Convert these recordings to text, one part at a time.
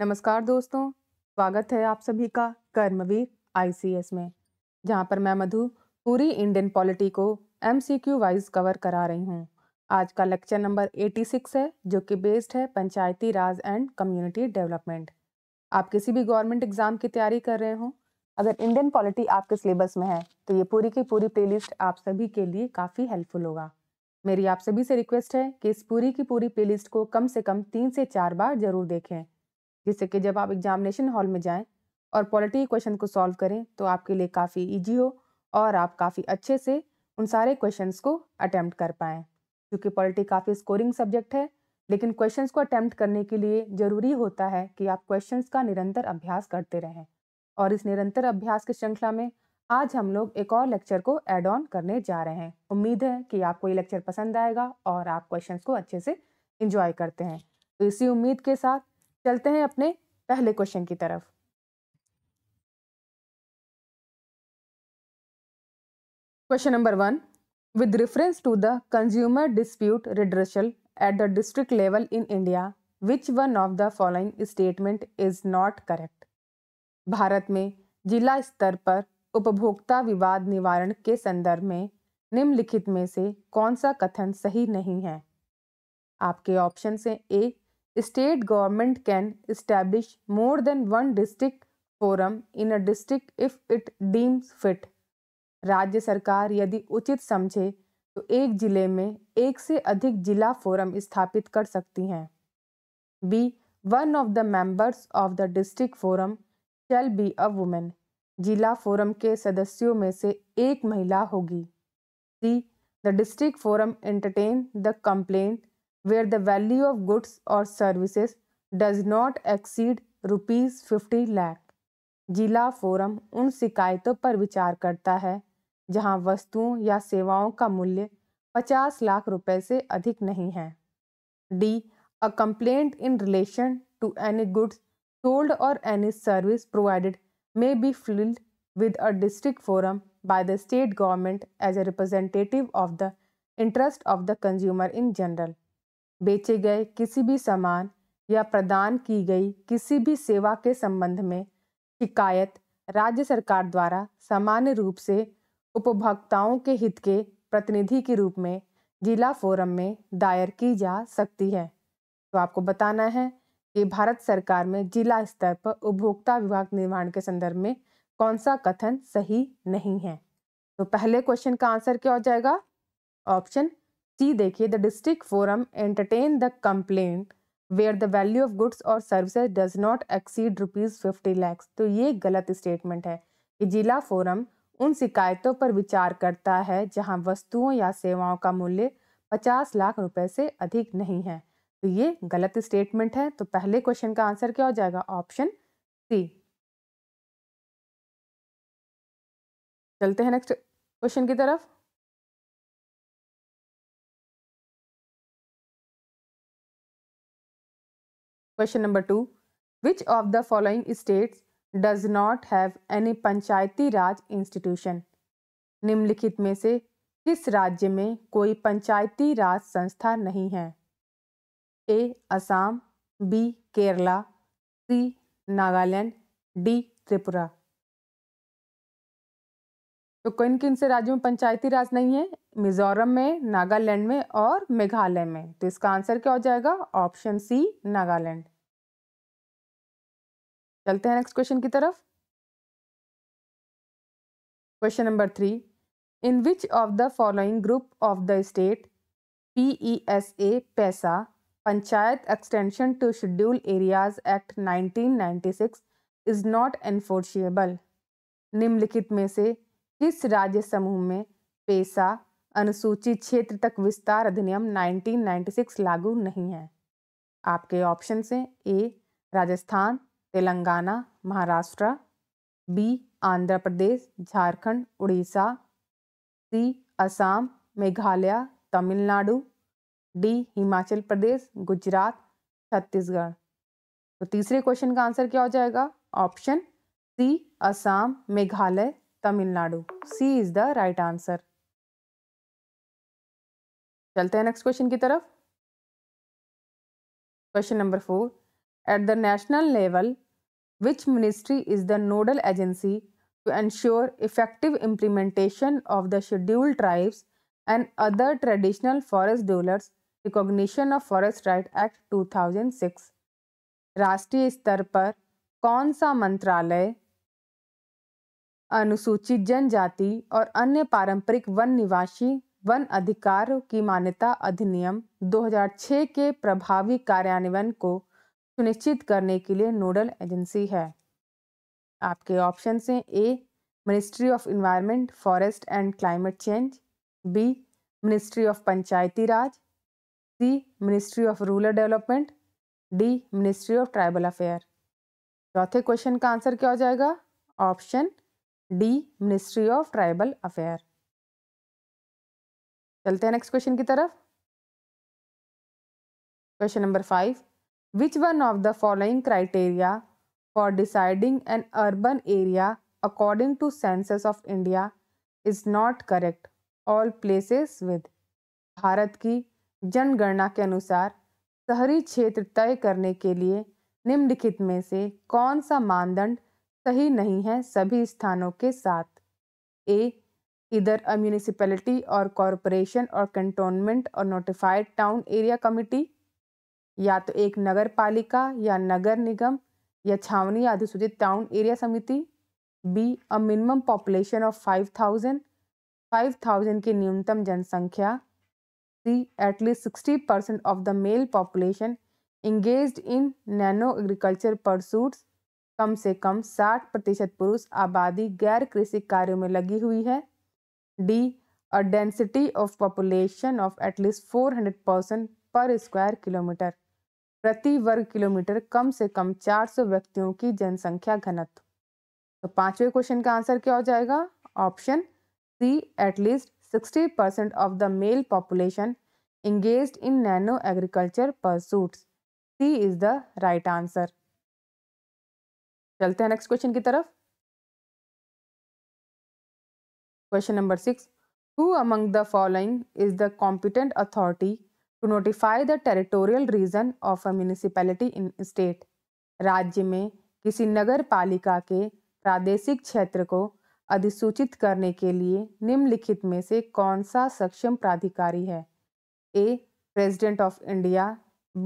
नमस्कार दोस्तों स्वागत है आप सभी का कर्मवीर आईसीएस में जहां पर मैं मधु पूरी इंडियन पॉलिटी को एमसीक्यू वाइज कवर करा रही हूं आज का लेक्चर नंबर 86 है जो कि बेस्ड है Panchayati Raj and community development आप किसी भी गवर्नमेंट एग्ज़ाम की तैयारी कर रहे हो अगर इंडियन पॉलिटी आपके सिलेबस में है तो ये पूरी की पूरी प्लेलिस्ट आप सभी के लिए काफ़ी हेल्पफुल होगा मेरी आप सभी से रिक्वेस्ट है कि इस पूरी की पूरी प्लेलिस्ट को कम से कम तीन से चार बार जरूर देखें जिससे कि जब आप एग्जामिनेशन हॉल में जाएं और पॉलिटी क्वेश्चन को सॉल्व करें तो आपके लिए काफ़ी ईजी हो और आप काफ़ी अच्छे से उन सारे क्वेश्चंस को अटैम्प्ट कर पाएँ क्योंकि पॉलिटी काफ़ी स्कोरिंग सब्जेक्ट है लेकिन क्वेश्चंस को अटैम्प्ट करने के लिए ज़रूरी होता है कि आप क्वेश्चंस का निरंतर अभ्यास करते रहें और इस निरंतर अभ्यास की श्रृंखला में आज हम लोग एक और लेक्चर को एड ऑन करने जा रहे हैं उम्मीद है कि आपको ये लेक्चर पसंद आएगा और आप क्वेश्चंस को अच्छे से इंजॉय करते हैं तो इसी उम्मीद के साथ चलते हैं अपने पहले क्वेश्चन की तरफ question number one with reference to the consumer dispute redressal at the district level in India which one of the following statement is not correct Bharat में जिला स्तर पर उपभोक्ता विवाद निवारण के संदर्भ में निम्नलिखित में से कौन सा कथन सही नहीं है आपके ऑप्शन से A state government can establish more than one district forum in a district if it deems fit राज्य सरकार यदि उचित समझे तो एक जिले में एक से अधिक जिला फोरम स्थापित कर सकती हैं B one of the members of the district forum shall be a woman जिला फोरम के सदस्यों में से एक महिला होगी C the district forum entertain the complaint where the value of goods और services does not exceed rupees fifty lakh जिला फोरम उन शिकायतों पर विचार करता है जहां वस्तुओं या सेवाओं का मूल्य पचास लाख रुपए से अधिक नहीं है D a complaint in relation to any goods sold और any service provided may be filed with a district forum by the state government as a representative of the interest of the consumer in general बेचे गए किसी भी सामान या प्रदान की गई किसी भी सेवा के संबंध में शिकायत राज्य सरकार द्वारा सामान्य रूप से उपभोक्ताओं के हित के प्रतिनिधि के रूप में जिला फोरम में दायर की जा सकती है तो आपको बताना है कि भारत सरकार में जिला स्तर पर उपभोक्ता विभाग निर्माण के संदर्भ में कौन सा कथन सही नहीं है तो पहले क्वेश्चन का आंसर क्या हो जाएगा ऑप्शन सी देखिए the district forum entertain the complaint where the value of goods और services does not exceed rupees fifty lakhs तो ये गलत स्टेटमेंट है कि जिला फोरम उन शिकायतों पर विचार करता है जहां वस्तुओं या सेवाओं का मूल्य पचास लाख रुपए से अधिक नहीं है तो ये गलत स्टेटमेंट है तो पहले क्वेश्चन का आंसर क्या हो जाएगा ऑप्शन सी चलते हैं नेक्स्ट क्वेश्चन की तरफ question number two which of the following states does not have any Panchayati Raj institution निम्नलिखित में से किस राज्य में कोई पंचायती राज संस्था नहीं है A Assam B Kerala C Nagaland D Tripura तो किन किन से राज्यों में पंचायती राज नहीं है मिज़ोरम में नागालैंड में और मेघालय में तो इसका आंसर क्या हो जाएगा ऑप्शन सी नागालैंड चलते हैं नेक्स्ट क्वेश्चन की तरफ question number three in which of the following group of the state P E S A PESA panchayat extension to schedule areas act 1996 is not enforceable निम्नलिखित में से किस राज्य समूह में पैसा अनुसूचित क्षेत्र तक विस्तार अधिनियम 1996 लागू नहीं है आपके ऑप्शन हैं A Rajasthan Telangana Maharashtra B Andhra Pradesh Jharkhand Orissa C Assam Meghalaya Tamil Nadu D Himachal Pradesh Gujarat Chhattisgarh तो तीसरे क्वेश्चन का आंसर क्या हो जाएगा option C Assam Meghalaya Tamil Nadu C is the right answer चलते हैं नेक्स्ट क्वेश्चन की तरफ question number four at the national level which ministry is the nodal agency to ensure effective implementation of the scheduled tribes and other traditional forest dwellers recognition of forest right act 2006 राष्ट्रीय स्तर पर कौन सा मंत्रालय अनुसूचित जनजाति और अन्य पारंपरिक वन निवासी वन अधिकार की मान्यता अधिनियम 2006 के प्रभावी कार्यान्वयन को सुनिश्चित करने के लिए नोडल एजेंसी है आपके ऑप्शन हैं A ministry of environment forest and climate change B ministry of Panchayati Raj C ministry of rural development D ministry of tribal affair चौथे क्वेश्चन का आंसर क्या हो जाएगा option D ministry of tribal affair चलते हैं नेक्स्ट क्वेश्चन की तरफ question number five which one of the following criteria for deciding an urban area according to census of India is not correct all places with Bharat की जनगणना के अनुसार शहरी क्षेत्र तय करने के लिए निम्नलिखित में से कौन सा मानदंड सही नहीं है सभी स्थानों के साथ ए इधर अ municipality और कॉरपोरेशन और कंटोनमेंट और नोटिफाइड टाउन एरिया कमिटी या तो एक नगर पालिका या नगर निगम या छावनी या अधिसूचित टाउन एरिया समिति B a minimum population of five thousand five thousand की न्यूनतम जनसंख्या C at least sixty percent of the male population engage in non agriculture pursuits कम से कम साठ प्रतिशत पुरुष आबादी गैर कृषि कार्यों में लगी हुई है D a density of population of at least four hundred percent per square kilometre प्रति वर्ग किलोमीटर कम से कम 400 व्यक्तियों की जनसंख्या घनत्व तो पांचवें क्वेश्चन का आंसर क्या हो जाएगा option C at least 60 percent of the male population in non agriculture pursuit C is the right answer चलते हैं नेक्स्ट क्वेश्चन की तरफ question number six Who among the following is the competent authority to notify the territorial region of a municipality in state राज्य में किसी नगर पालिका के प्रादेशिक क्षेत्र को अधिसूचित करने के लिए निम्नलिखित में से कौन सा सक्षम प्राधिकारी है A president of India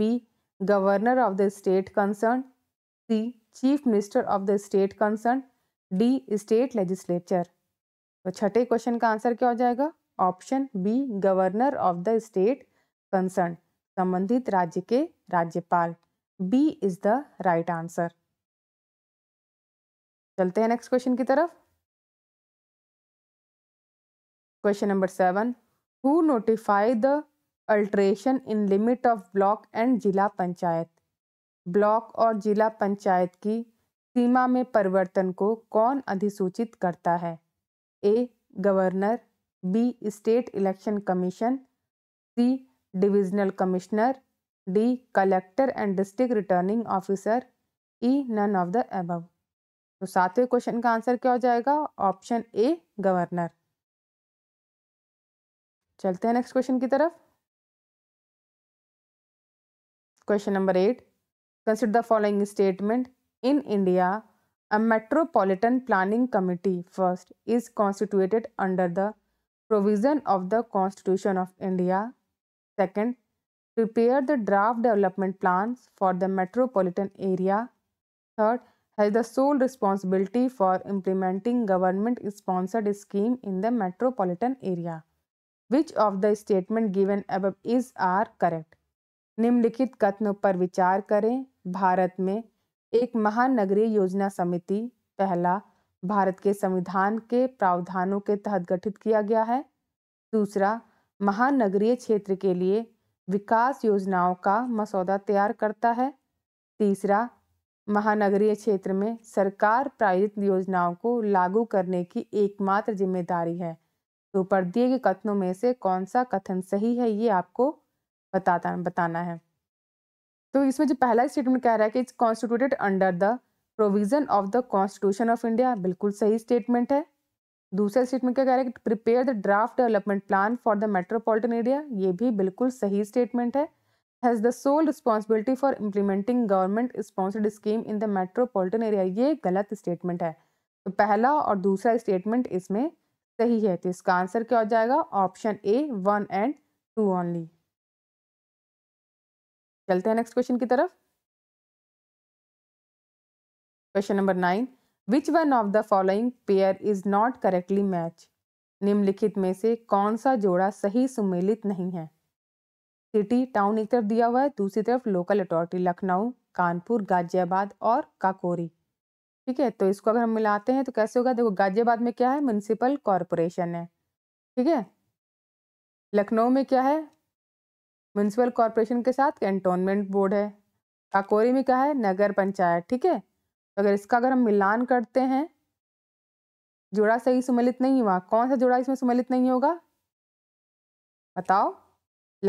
B governor of the state concern C chief minister of the state concern D state legislature तो छठे क्वेश्चन का आंसर क्या हो जाएगा option B governor of the state concern संबंधित राज्य के राज्यपाल B is the right answer चलते हैं नेक्स्ट क्वेश्चन की तरफ question number seven who notify the alteration in limit of block and जिला पंचायत ब्लॉक और जिला पंचायत की सीमा में परिवर्तन को कौन अधिसूचित करता है A governor B state election commission C divisional commissioner D collector and district returning officer E none of the above तो सातवें क्वेश्चन का आंसर क्या हो जाएगा ऑप्शन ए गवर्नर चलते हैं नेक्स्ट क्वेश्चन की तरफ question number eight consider the following statement in India A Metropolitan Planning Committee first is constituted under the provision of the Constitution of India. Second, prepare the draft development plans for the metropolitan area. Third, has the sole responsibility for implementing government sponsored scheme in the metropolitan area. Which of the statement given above is are correct? निम्नलिखित कथनों पर विचार करें भारत में एक महानगरीय योजना समिति पहला भारत के संविधान के प्रावधानों के तहत गठित किया गया है दूसरा महानगरीय क्षेत्र के लिए विकास योजनाओं का मसौदा तैयार करता है तीसरा महानगरीय क्षेत्र में सरकार प्रायोजित योजनाओं को लागू करने की एकमात्र जिम्मेदारी है तो ऊपर दिए गए कथनों में से कौन सा कथन सही है ये आपको बताता बताना है तो इसमें जो पहला स्टेटमेंट कह रहा है कि it's constituted under the provision of the constitution of India बिल्कुल सही स्टेटमेंट है दूसरा स्टेटमेंट क्या कह रहा है कि prepare the draft development plan for the metropolitan area ये भी बिल्कुल सही स्टेटमेंट है has the sole responsibility for implementing government sponsored scheme in the metropolitan area ये गलत स्टेटमेंट है तो पहला और दूसरा स्टेटमेंट इसमें सही है तो इसका आंसर क्या हो जाएगा option A one and two only चलते हैं नेक्स्ट क्वेश्चन की तरफ question number nine which one of the following pair is not correctly match निम्नलिखित में से कौन सा जोड़ा सही सुमेलित नहीं है सिटी टाउन एक तरफ दिया हुआ है दूसरी तरफ लोकल अथॉरिटी लखनऊ कानपुर गाजियाबाद और काकोरी ठीक है तो इसको अगर हम मिलाते हैं तो कैसे होगा देखो गाजियाबाद में क्या है म्यूनसिपल कॉरपोरेशन है ठीक है लखनऊ में क्या है म्यूनसिपल कॉरपोरेशन के साथ कैंटोनमेंट बोर्ड है काकोरी में क्या है नगर पंचायत ठीक है तो अगर इसका अगर हम मिलान करते हैं जोड़ा सही सुमेलित नहीं हुआ कौन सा जोड़ा इसमें सुमेलित नहीं होगा बताओ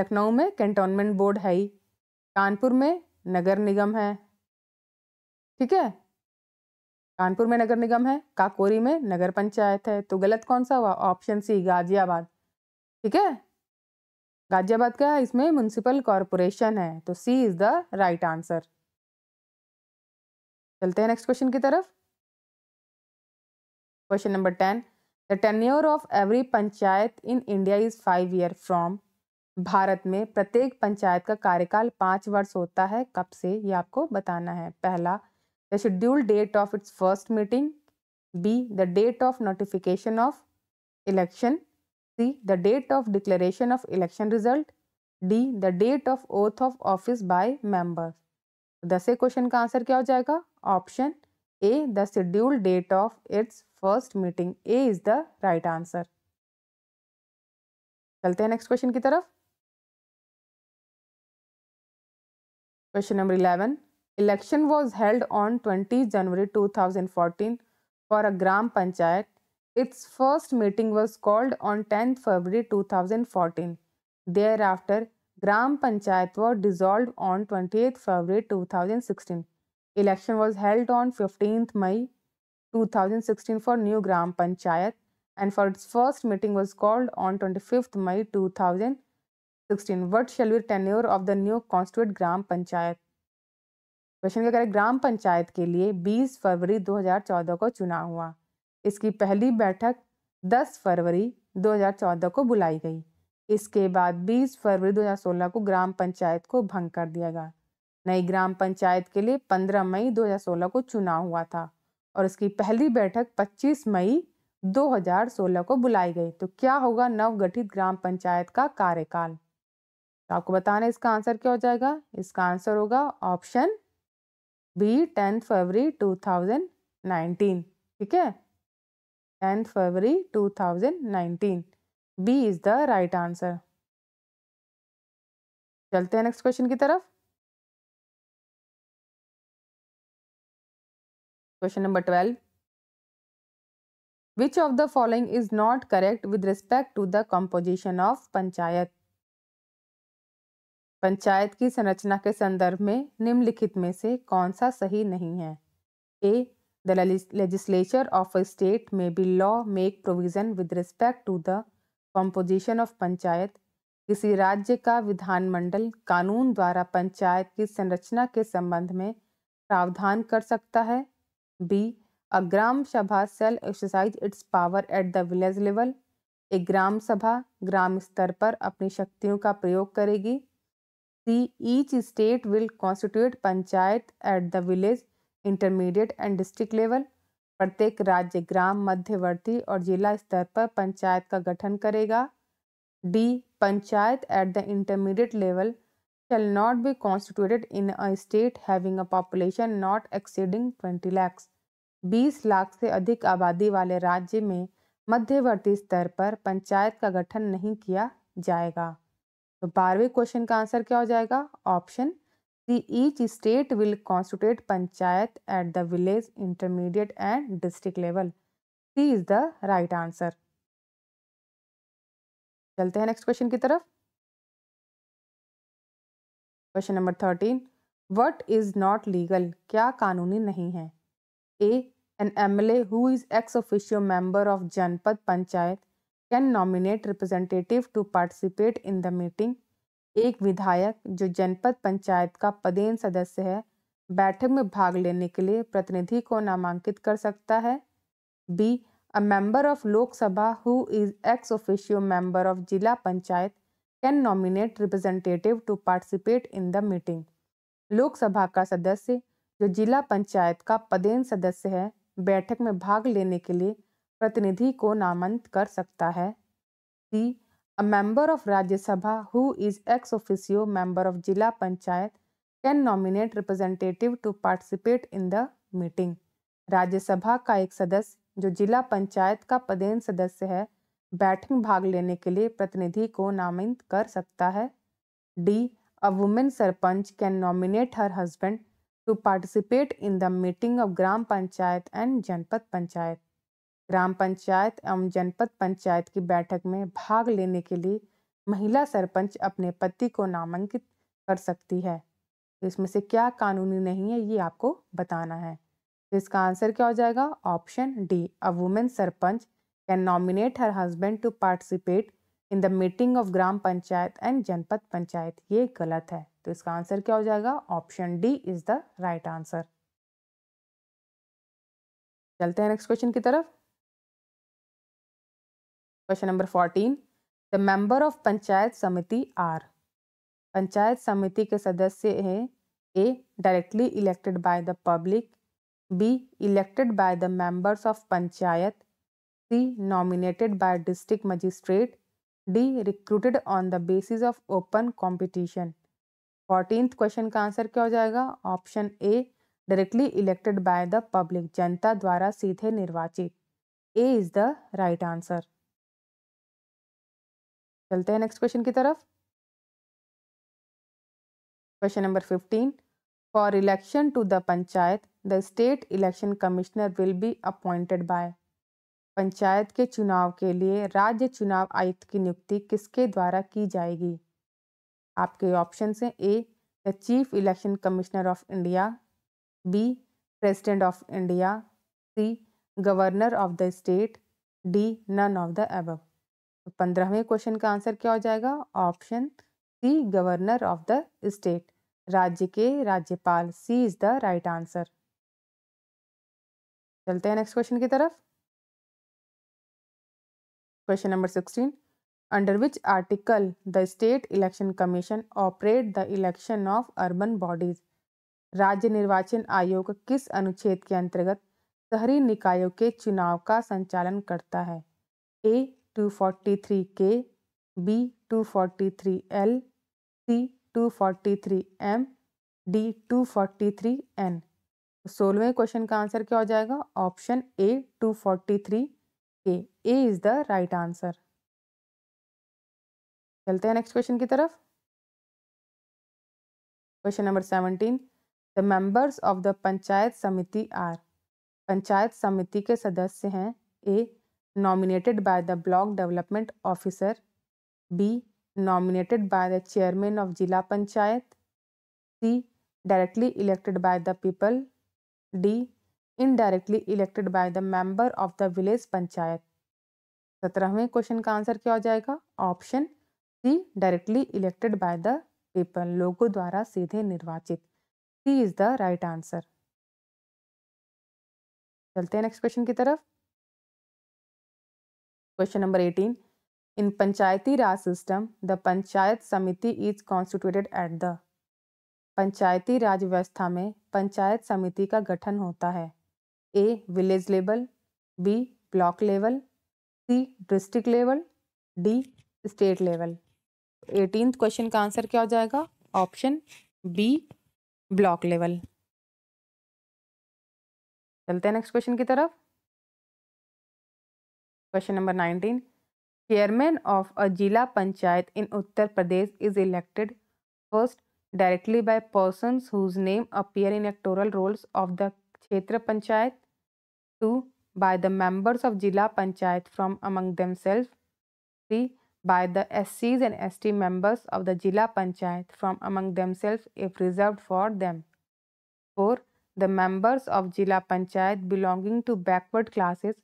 लखनऊ में कैंटोनमेंट बोर्ड है ही कानपुर में नगर निगम है ठीक है कानपुर में नगर निगम है काकोरी में नगर पंचायत है तो गलत कौन सा हुआ ऑप्शन सी गाजियाबाद ठीक है गाजियाबाद का इसमें म्यूनसिपल कॉरपोरेशन है तो C is the right answer चलते हैं नेक्स्ट क्वेश्चन की तरफ question number ten the tenure of every panchayat in India is five year from Bharat में प्रत्येक पंचायत का कार्यकाल पाँच वर्ष होता है कब से ये आपको बताना है पहला the schedule date of its first meeting B the date of notification of election C. The date of declaration of election result. D. The date of oath of office by member. दसवें question का answer क्या हो जाएगा option A the schedule date of its first meeting A is the right answer चलते हैं next question की तरफ question number eleven election was held on twenty January two thousand fourteen for a Gram Panchayat Its first meeting was called on 10th February 2014. Thereafter, Gram Panchayat was dissolved on 28th February 2016. Election was held on 15th May 2016 for new Gram Panchayat and for its first meeting was called on 25th May 2016. What shall be tenure of the new constituted Gram Panchayat? Question क्या करें ग्राम पंचायत के लिए 20 फरवरी 2014 को चुनाव हुआ इसकी पहली बैठक 10 फरवरी 2014 को बुलाई गई इसके बाद 20 फरवरी 2016 को ग्राम पंचायत को भंग कर दिया गया नई ग्राम पंचायत के लिए 15 मई 2016 को चुनाव हुआ था और इसकी पहली बैठक 25 मई 2016 को बुलाई गई तो क्या होगा नवगठित ग्राम पंचायत का कार्यकाल तो आपको बताना इसका आंसर क्या हो जाएगा इसका आंसर होगा ऑप्शन बी टेंथ फरवरी 2019 ठीक है 10 February 2019. B is the right answer. चलते हैं नेक्स्ट क्वेश्चन की तरफ question number twelve which of the following is not correct with respect to the composition of panchayat panchayat की संरचना के संदर्भ में निम्नलिखित में से कौन सा सही नहीं है ए The legislature of a state may by law make provision with respect to the composition of panchayat किसी राज्य का विधानमंडल कानून द्वारा पंचायत की संरचना के संबंध में प्रावधान कर सकता है B a Gram Sabha shall exercise its power at the village level एक ग्राम सभा ग्राम स्तर पर अपनी शक्तियों का प्रयोग करेगी C each state will constitute panchayat at the village intermediate and district level प्रत्येक राज्य ग्राम मध्यवर्ती और जिला स्तर पर पंचायत का गठन करेगा D panchayat at the intermediate level shall not be constituted in a state having a population not exceeding twenty lakhs बीस लाख से अधिक आबादी वाले राज्य में मध्यवर्ती स्तर पर पंचायत का गठन नहीं किया जाएगा तो बारहवें क्वेश्चन का आंसर क्या हो जाएगा option The each state will constitute panchayat at the village, intermediate and district level. C is the right answer. चलते हैं नेक्स्ट क्वेश्चन की तरफ question number thirteen what is not legal क्या कानूनी नहीं है A an M L A who is ex officio member of janpad panchayat can nominate representative to participate in the meeting एक विधायक जो जनपद पंचायत का पदेन सदस्य है बैठक में भाग लेने के लिए प्रतिनिधि को नामांकित कर सकता है B a member of Lok Sabha who is ex officio member of zila panchayat can nominate representative to participate in the meeting Lok Sabha का सदस्य जो जिला पंचायत का पदेन सदस्य है बैठक में भाग लेने के लिए प्रतिनिधि को नामांकित कर सकता है सी A member of Rajya Sabha who is ex officio member of Jila Panchayat can nominate representative to participate in the meeting. Rajya Sabha का एक सदस्य जो जिला पंचायत का पदेन सदस्य है बैठक भाग लेने के लिए प्रतिनिधि को नामित कर सकता है D a women sarpanch can nominate her husband to participate in the meeting of gram panchayat and janpad panchayat ग्राम पंचायत एवं जनपद पंचायत की बैठक में भाग लेने के लिए महिला सरपंच अपने पति को नामांकित कर सकती है तो इसमें से क्या कानूनी नहीं है ये आपको बताना है तो इसका आंसर क्या हो जाएगा option D a women sarpanch can nominate her husband to participate in the meeting of gram panchayat and janpad panchayat ये गलत है तो इसका आंसर क्या हो जाएगा option D is the right answer चलते हैं नेक्स्ट क्वेश्चन की तरफ question number fourteen the member of panchayat samiti are panchayat samiti के सदस्य हैं A directly elected by the public B elected by the members of panchayat C nominated by district magistrate D recruited on the basis of open competition fourteen question का answer क्या हो जाएगा option A directly elected by the public जनता द्वारा सीधे निर्वाचित A is the right answer चलते हैं नेक्स्ट क्वेश्चन की तरफ question number fifteen for election to the panchayat the state election commissioner will be appointed by panchayat के चुनाव के लिए राज्य चुनाव आयुक्त की नियुक्ति किसके द्वारा की जाएगी आपके ऑप्शन हैं A the chief election commissioner of India B president of India C governor of the state D none of the above पंद्रहवें क्वेश्चन का आंसर क्या हो जाएगा option C governor of the state राज्य के राज्यपाल C is the right answer चलते हैं नेक्स्ट क्वेश्चन की तरफ question number sixteen under which article the state election commission operate the election of urban bodies राज्य निर्वाचन आयोग किस अनुच्छेद के अंतर्गत शहरी निकायों के चुनाव का संचालन करता है A two two forty forty three three K B L C two forty three M D two forty three तो सोलहवें क्वेश्चन का आंसर क्या हो जाएगा option A two three K A is the right answer चलते हैं next question की तरफ question number seventeen the members of the panchayat samiti are panchayat samiti के सदस्य हैं A nominated by the block development officer b nominated by the chairman of jila panchayat c directly elected by the people d indirectly elected by the member of the village panchayat सत्रहवें question का answer क्या हो जाएगा option C directly elected by the people लोगों द्वारा सीधे निर्वाचित C is the right answer चलते हैं नेक्स्ट क्वेश्चन की तरफ question number eighteen in Panchayati Raj system the panchayat samiti is constituted at the Panchayati Raj व्यवस्था में पंचायत समिति का गठन होता है A village level B block level C district level D state level eighteen question का आंसर क्या हो जाएगा ऑप्शन बी ब्लॉक लेवल चलते हैं नेक्स्ट क्वेश्चन की तरफ Question number 19. Chairman of a Jila Panchayat in Uttar Pradesh is elected first directly by persons whose name appear in electoral rolls of the Kshetra Panchayat. 2. By the members of Jila Panchayat from among themselves. 3. By the SCs and ST members of the Jila Panchayat from among themselves if reserved for them. 4. The members of Jila Panchayat belonging to backward classes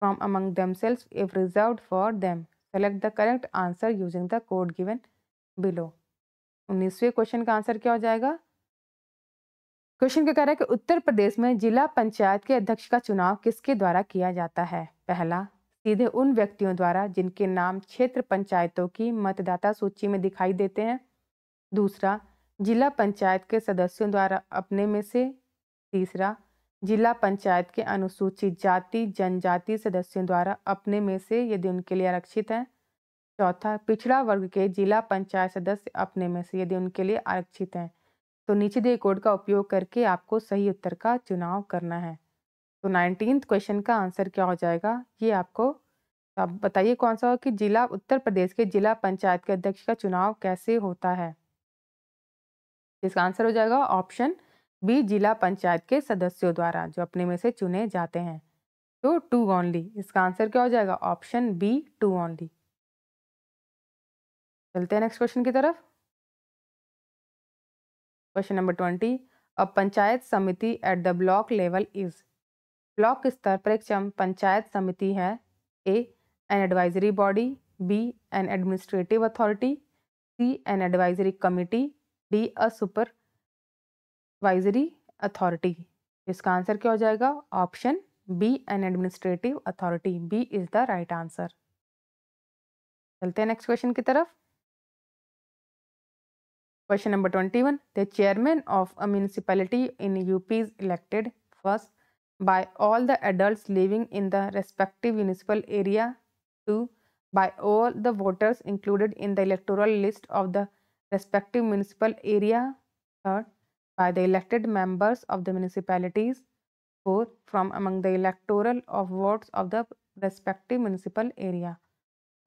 from among themselves if reserved for them. Select the correct answer using the code given below. उन्नीसवें question का answer क्या हो जाएगा question क्या कह रहा है कि उत्तर प्रदेश में जिला पंचायत के अध्यक्ष का चुनाव किसके द्वारा किया जाता है पहला सीधे उन व्यक्तियों द्वारा जिनके नाम क्षेत्र पंचायतों की मतदाता सूची में दिखाई देते हैं दूसरा जिला पंचायत के सदस्यों द्वारा अपने में से तीसरा जिला पंचायत के अनुसूचित जाति जनजाति सदस्यों द्वारा अपने में से यदि उनके लिए आरक्षित है चौथा पिछड़ा वर्ग के जिला पंचायत सदस्य अपने में से यदि उनके लिए आरक्षित हैं तो नीचे दिए कोड का उपयोग करके आपको सही उत्तर का चुनाव करना है तो नाइनटीन क्वेश्चन का आंसर क्या हो जाएगा ये आपको तो आप बताइए कौन सा हो कि जिला उत्तर प्रदेश के जिला पंचायत के अध्यक्ष का चुनाव कैसे होता है इसका आंसर हो जाएगा ऑप्शन भी जिला पंचायत के सदस्यों द्वारा जो अपने में से चुने जाते हैं तो टू ओनली इसका आंसर क्या हो जाएगा ऑप्शन बी टू ओनली चलते हैं नेक्स्ट क्वेश्चन की तरफ question number twenty a panchayat samiti at the block level is block स्तर पर एक पंचायत समिति है A an advisory body B an administrative authority C an advisory committee D a super advisory authority इसका answer क्या हो जाएगा option B an administrative authority B is the right answer चलते हैं नेक्स्ट क्वेश्चन की तरफ question number twenty one the chairman of a municipality in UP elected first by all the adult living in the respective municipal area two by all the voters included in the electoral list of the respective municipal area third by the elected members of the municipalities. or From among the electoral of wards of the respective municipal area.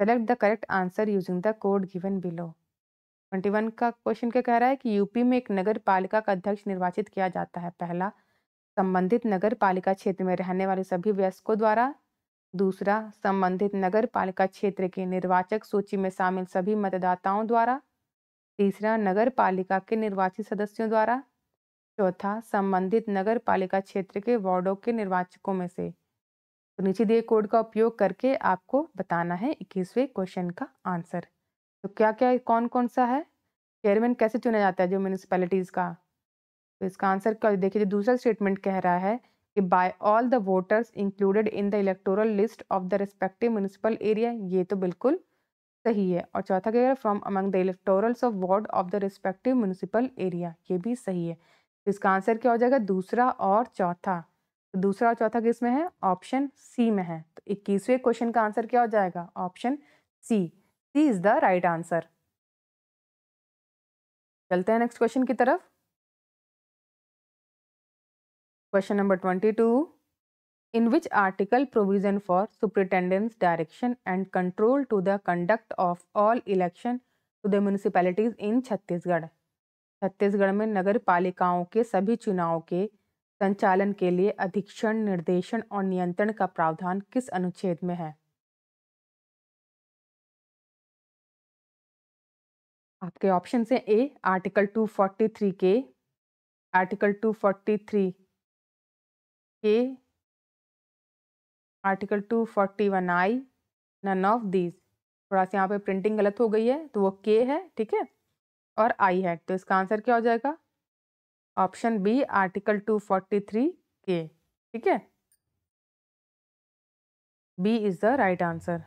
Select the correct answer using the code given below. 21 ka question kya keh raha hai ki up mein ek nagar palika ka adhyaksh nirvachit kiya jata hai pehla संबंधित नगर पालिका क्षेत्र में रहने वाले सभी वयस्कों द्वारा दूसरा संबंधित नगर पालिका क्षेत्र के निर्वाचक सूची में शामिल सभी मतदाताओं द्वारा तीसरा नगर पालिका के निर्वाचित सदस्यों द्वारा चौथा संबंधित नगर पालिका क्षेत्र के वार्डों के निर्वाचकों में से तो नीचे दिए कोड का उपयोग करके आपको बताना है इक्कीसवें क्वेश्चन का आंसर तो क्या क्या कौन कौन सा है चेयरमैन कैसे चुना जाता है जो म्यूनिसपैलिटीज़ का तो इसका आंसर क्या देखिए जो दूसरा स्टेटमेंट कह रहा है कि by all the voters included in the electoral list of the respective municipal area ये तो बिल्कुल सही है और चौथा कह रहा है from among the electorals of ward of the respective municipal area ये भी सही है तो इसका आंसर क्या हो जाएगा दूसरा और चौथा तो दूसरा और चौथा किस में है ऑप्शन सी में है तो इक्कीसवें क्वेश्चन का आंसर क्या हो जाएगा option C C is the right answer चलते हैं नेक्स्ट क्वेश्चन की तरफ question number twenty two in which article provision for superintendence direction and control to the conduct of all election to the municipalities in Chhattisgarh Chhattisgarh में नगर पालिकाओं के सभी चुनाव के संचालन के लिए अधीक्षण निर्देशन और नियंत्रण का प्रावधान किस अनुच्छेद में है आपके ऑप्शन से ए आर्टिकल 243 के आर्टिकल 243 के article 241 I none of these थोड़ा सा यहाँ पे प्रिंटिंग गलत हो गई है तो वो के है ठीक है और आई हैट तो इसका आंसर क्या हो जाएगा option B article two forty three K ठीक है B is the right answer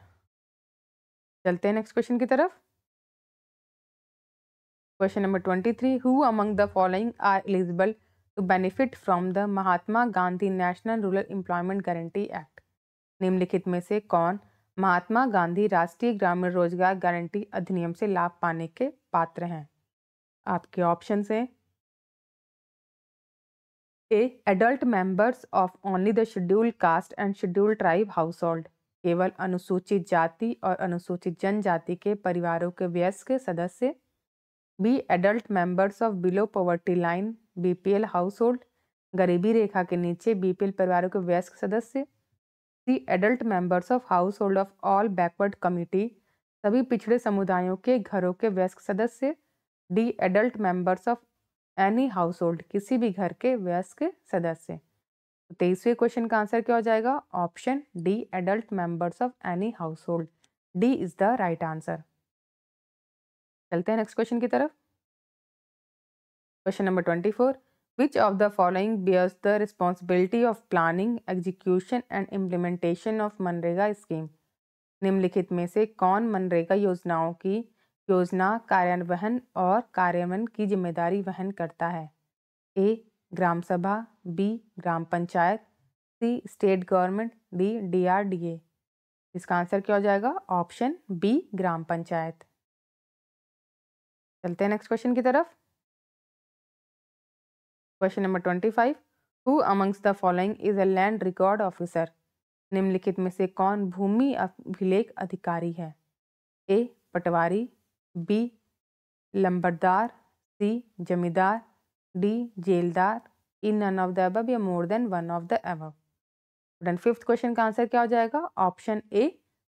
चलते हैं नेक्स्ट क्वेश्चन की तरफ question number twenty three who among the following are eligible to benefit from the Mahatma Gandhi National Rural Employment Guarantee Act निम्नलिखित में से कौन महात्मा गांधी राष्ट्रीय ग्रामीण रोजगार गारंटी अधिनियम से लाभ पाने के पात्र हैं आपके ऑप्शंस हैं A adult members of only the schedule caste and schedule tribe household केवल अनुसूचित जाति और अनुसूचित जनजाति के परिवारों के वयस्क सदस्य B adult members of below poverty line BPL household गरीबी रेखा के नीचे बीपीएल परिवारों के वयस्क सदस्य C adult members of household of all backward committee सभी पिछड़े समुदायों के घरों के वयस्क सदस्य D adult members of any household किसी भी घर के वयस्क सदस्य तो तेईसवें क्वेश्चन का आंसर क्या हो जाएगा option D adult members of any household D is the right answer चलते हैं नेक्स्ट क्वेश्चन की तरफ question number twenty four which of the following bears the responsibility of planning execution and implementation of MNREGA scheme निम्नलिखित में से कौन मनरेगा योजनाओं की योजना कार्यान्वयन और कार्यान्वयन की जिम्मेदारी वहन करता है A gram sabha B gram panchayat C state government D DRDA इसका आंसर क्या हो जाएगा ऑप्शन बी ग्राम पंचायत चलते हैं नेक्स्ट क्वेश्चन की तरफ question number twenty five who amongst the following is a land record officer निम्नलिखित में से कौन भूमि अभिलेख अधिकारी है ए पटवारी B lambardar C zamindar D zaildar in none of the above या more than one of the above then fifth question का आंसर क्या हो जाएगा option A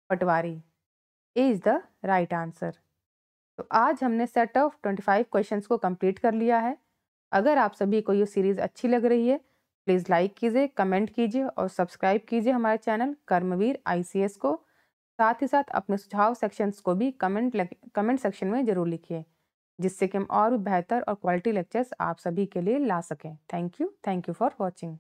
patwari A is the right answer तो आज हमने set of twenty five question को कम्प्लीट कर लिया है अगर आप सभी को ये सीरीज़ अच्छी लग रही है प्लीज़ लाइक कीजिए कमेंट कीजिए और सब्सक्राइब कीजिए हमारे चैनल कर्मवीर आईसीएस को साथ ही साथ अपने सुझाव सेक्शंस को भी कमेंट कमेंट सेक्शन में ज़रूर लिखिए जिससे कि हम और बेहतर और क्वालिटी लेक्चर्स आप सभी के लिए ला सकें thank you thank you for watching